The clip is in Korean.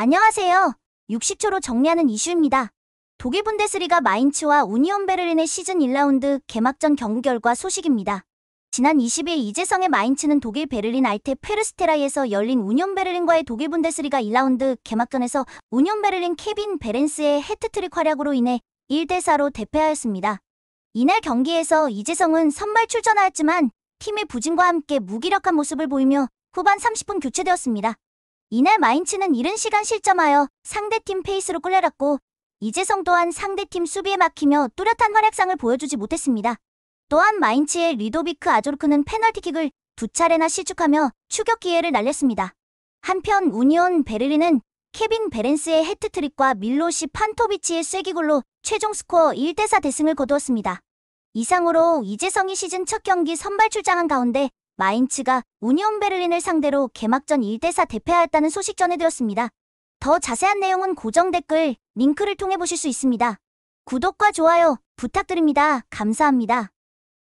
안녕하세요. 60초로 정리하는 이슈입니다. 독일 분데스리가 마인츠와 우니온 베를린의 시즌 1라운드 개막전 경기 결과 소식입니다. 지난 20일 이재성의 마인츠는 독일 베를린 알테 페르스테라이에서 열린 우니온 베를린과의 독일 분데스리가 1라운드 개막전에서 우니온 베를린 케빈 베렌스의 해트트릭 활약으로 인해 1대4로 대패하였습니다. 이날 경기에서 이재성은 선발 출전하였지만 팀의 부진과 함께 무기력한 모습을 보이며 후반 30분 교체되었습니다. 이날 마인츠는 이른 시간 실점하여 상대팀 페이스로 끌려갔고 이재성 또한 상대팀 수비에 막히며 뚜렷한 활약상을 보여주지 못했습니다. 또한 마인츠의 리도비크 아조르크는 페널티킥을 두 차례나 실축하며 추격 기회를 날렸습니다. 한편 우니온 베를린은 케빈 베렌스의 헤트트릭과 밀로시 판토비치의 쐐기골로 최종 스코어 1대4 대승을 거두었습니다. 이상으로 이재성이 시즌 첫 경기 선발 출장한 가운데 마인츠가 우니온 베를린을 상대로 개막전 1대4 대패하였다는 소식 전해드렸습니다. 더 자세한 내용은 고정 댓글 링크를 통해 보실 수 있습니다. 구독과 좋아요 부탁드립니다. 감사합니다.